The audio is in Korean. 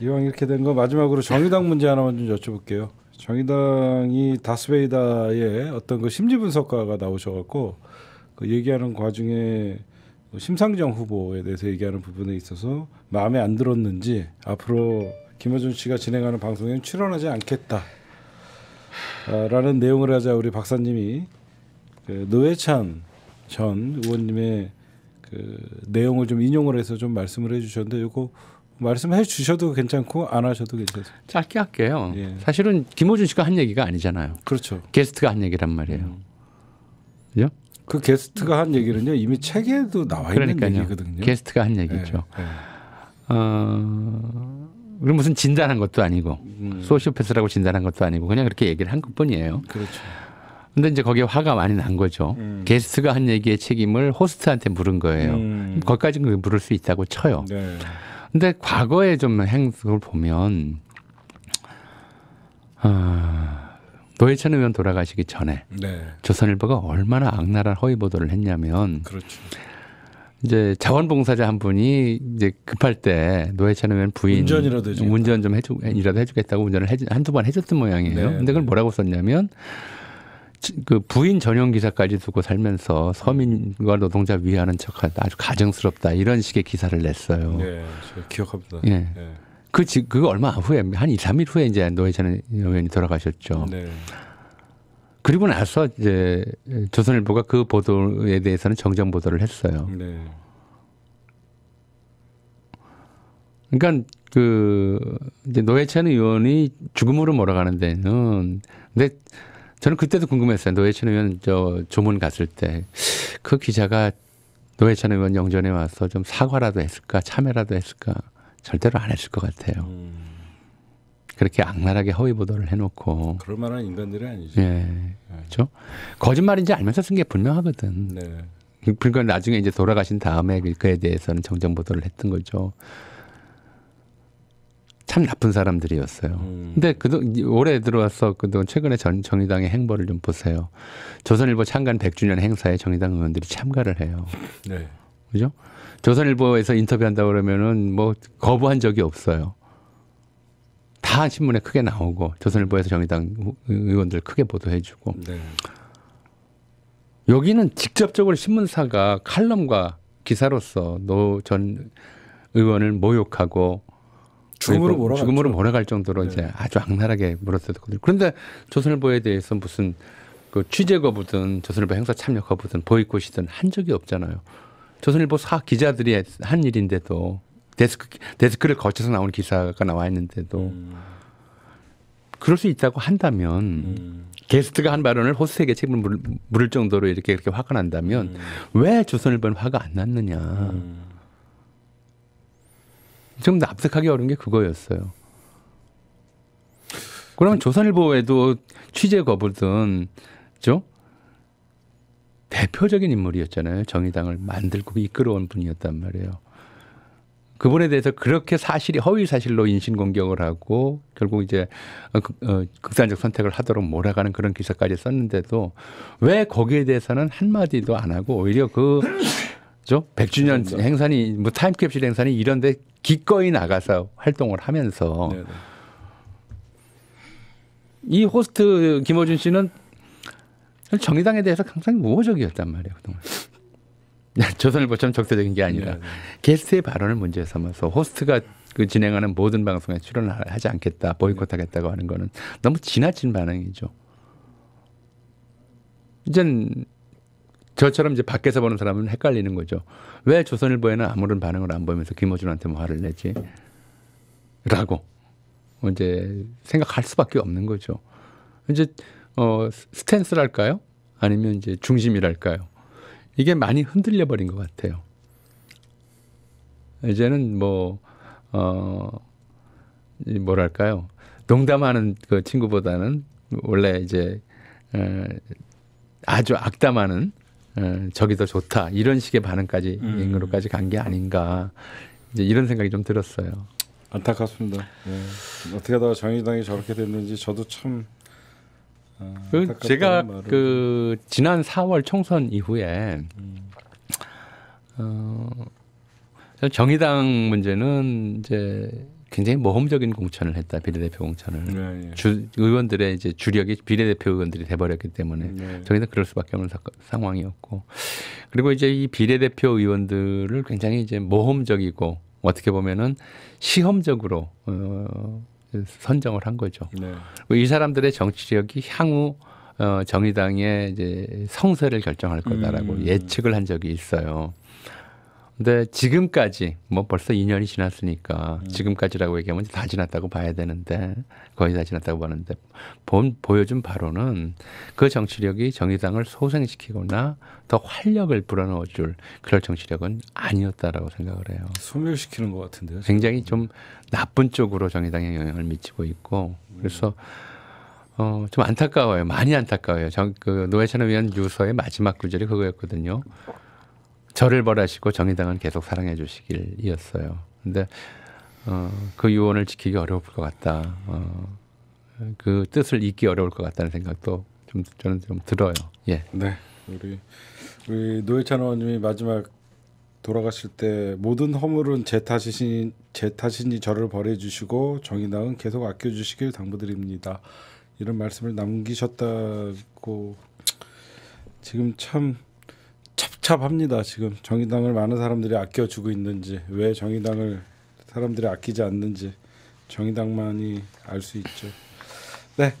이왕 이렇게 된 거 마지막으로 정의당 문제 하나만 좀 여쭤볼게요. 정의당이 다스베이다의 어떤 그 심리 분석가가 나오셔갖고 그 얘기하는 과중에 뭐 심상정 후보에 대해서 얘기하는 부분에 있어서 마음에 안 들었는지 앞으로 김어준 씨가 진행하는 방송에는 출연하지 않겠다. 라는 내용을 하자 우리 박사님이 그 노회찬 전 의원님의 그 내용을 좀 인용을 해서 좀 말씀을 해주셨는데 이거 말씀해 주셔도 괜찮고 안 하셔도 괜찮아요. 짧게 할게요. 예. 사실은 김호준 씨가 한 얘기가 아니잖아요. 그렇죠. 게스트가 한 얘기란 말이에요. 음. 그죠? 그 게스트가 한 얘기는요 이미 책에도 나와 그러니까요. 얘기거든요. 게스트가 한 얘기죠. 예. 예. 어, 그럼 무슨 진단한 것도 아니고 음. 소시오패스라고 진단한 것도 아니고 그냥 그렇게 얘기를 한 것뿐이에요. 그렇죠. 근데 이제 거기에 화가 많이 난 거죠. 음. 게스트가 한 얘기의 책임을 호스트한테 물은 거예요. 음. 거기까지는 물을 수 있다고 쳐요. 네. 근데 과거에 좀행성을 보면 아, 노회찬 의원 돌아가시기 전에 네. 조선일보가 얼마나 악랄한 허위 보도를 했냐면 그렇죠. 이제 자원봉사자 한 분이 이제 급할 때 노회찬 의원 부인 운전이라도 해주겠다. 운전 좀 해주 이라도 해주겠다고 운전을 해, 한두 번 해줬던 모양이에요. 네, 근데 그걸 뭐라고 썼냐면 그 부인 전용 기사까지 두고 살면서 서민과 노동자 위하는 척하다 아주 가정스럽다 이런 식의 기사를 냈어요. 네, 기억합니다. 예. 네. 그, 지, 그거 얼마 후에, 한 2, 3일 후에 이제 노회찬 의원이 돌아가셨죠. 네. 그리고 나서 이제 조선일보가 그 보도에 대해서는 정정 보도를 했어요. 네. 그러니까 그 이제 노회찬 의원이 죽음으로 몰아가는 데는 근데 저는 그때도 궁금했어요. 노회찬 의원 저 조문 갔을 때 그 기자가 노회찬 의원 영전에 와서 좀 사과라도 했을까 참여라도 했을까 절대로 안 했을 것 같아요. 음. 그렇게 악랄하게 허위 보도를 해놓고 그럴 만한 인간들이 아니죠. 예, 그렇죠. 거짓말인지 알면서 쓴 게 분명하거든. 네. 그러니까 나중에 이제 돌아가신 다음에 그에 대해서는 정정 보도를 했던 거죠. 참 나쁜 사람들이었어요. 음. 근데 그도 올해 들어와서 그동안 최근에 전, 정의당의 행보를 좀 보세요. 조선일보 창간 100주년 행사에 정의당 의원들이 참가를 해요. 네. 그죠? 조선일보에서 인터뷰한다 그러면은 뭐 거부한 적이 없어요. 다 신문에 크게 나오고 조선일보에서 정의당 의원들 크게 보도해주고 네. 여기는 직접적으로 신문사가 칼럼과 기사로서 노전 의원을 모욕하고 죽음으로 몰아 죽음으로 몰아갈 정도로 네. 이제 아주 악랄하게 물었었거든요. 그런데 조선일보에 대해서 무슨 그 취재 거부든 조선일보 행사 참여 거부든 보이콧이든 한 적이 없잖아요. 조선일보 사 기자들이 한 일인데도 데스크 데스크를 거쳐서 나온 기사가 나와 있는데도 음. 그럴 수 있다고 한다면 음. 게스트가 한 발언을 호스에게 책임을 물, 물을 정도로 이렇게 이렇게 화가 난다면 음. 왜 조선일보는 화가 안 났느냐? 음. 좀 납득하기 어려운 게 그거였어요. 그러면 조선일보에도 취재 거부든, 죠? 대표적인 인물이었잖아요. 정의당을 만들고 이끌어온 분이었단 말이에요. 그분에 대해서 그렇게 사실이 허위 사실로 인신 공격을 하고 결국 이제 어, 어, 극단적 선택을 하도록 몰아가는 그런 기사까지 썼는데도 왜 거기에 대해서는 한 마디도 안 하고 오히려 그 그죠 100주년 그렇죠. 행사니 뭐 타임캡슐 행사니 이런데 기꺼이 나가서 활동을 하면서 네네. 네. 이 호스트 김호준 씨는 정의당에 대해서 항상 우호적이었단 말이에요 그동안. 조선일보처럼 적대적인 게 아니라 네네. 네. 게스트의 발언을 문제 삼아서 호스트가 그 진행하는 모든 방송에 출연하지 않겠다 보이콧하겠다고 하는 거는 너무 지나친 반응이죠. 이젠 저처럼 이제 밖에서 보는 사람은 헷갈리는 거죠. 왜 조선일보에는 아무런 반응을 안 보이면서 김호준한테뭐 화를 내지? 라고 이제 생각할 수밖에 없는 거죠. 이제 어 스탠스랄까요? 아니면 이제 중심이랄까요? 이게 많이 흔들려 버린 것 같아요. 이제는 뭐어 뭐랄까요? 농담하는 그 친구보다는 원래 이제 에, 아주 악담하는 예, 저기 더 좋다 이런 식의 반응까지 음. 인으로까지 간 게 아닌가 이제 이런 생각이 좀 들었어요. 안타깝습니다. 예. 어떻게 하다가 정의당이 저렇게 됐는지 저도 참그 아, 제가 말을. 그 지난 4월 총선 이후에 음. 어, 정의당 문제는 이제 굉장히 모험적인 공천을 했다 비례대표 공천을 네, 네. 주, 의원들의 이제 주력이 비례대표 의원들이 돼버렸기 때문에 네. 저희는 그럴 수밖에 없는 사, 상황이었고 그리고 이제 이 비례대표 의원들을 굉장히 이제 모험적이고 어떻게 보면은 시험적으로 어, 선정을 한 거죠. 네. 이 사람들의 정치력이 향후 어, 정의당의 이제 성세를 결정할 거다라고 음. 예측을 한 적이 있어요. 근데 지금까지 뭐 벌써 2년이 지났으니까 음. 지금까지라고 얘기하면 다 지났다고 봐야 되는데 거의 다 지났다고 보는데 본 보여준 바로는 그 정치력이 정의당을 소생시키거나 더 활력을 불어넣어줄 그럴 정치력은 아니었다라고 생각을 해요. 소멸시키는 것 같은데요. 지금. 굉장히 좀 나쁜 쪽으로 정의당에 영향을 미치고 있고 음. 그래서. 어, 좀 안타까워요. 많이 안타까워요. 정, 그 노회찬 의원 유서의 마지막 구절이 그거였거든요. 저를 벌하시고 정의당은 계속 사랑해 주시길 이었어요. 근데 어, 그 유언을 지키기 어려울 것 같다. 어, 그 뜻을 잊기 어려울 것 같다는 생각도 좀 저는 좀 들어요. 예. 네. 우리 우리 노회찬 의원님이 마지막 돌아가실 때 모든 허물은 제 탓이신 제 탓이니 저를 벌해 주시고 정의당은 계속 아껴 주시길 당부드립니다. 이런 말씀을 남기셨다고 지금 참 복잡합니다. 지금 정의당을 많은 사람들이 아껴주고 있는지 왜 정의당을 사람들이 아끼지 않는지 정의당만이 알 수 있죠. 네,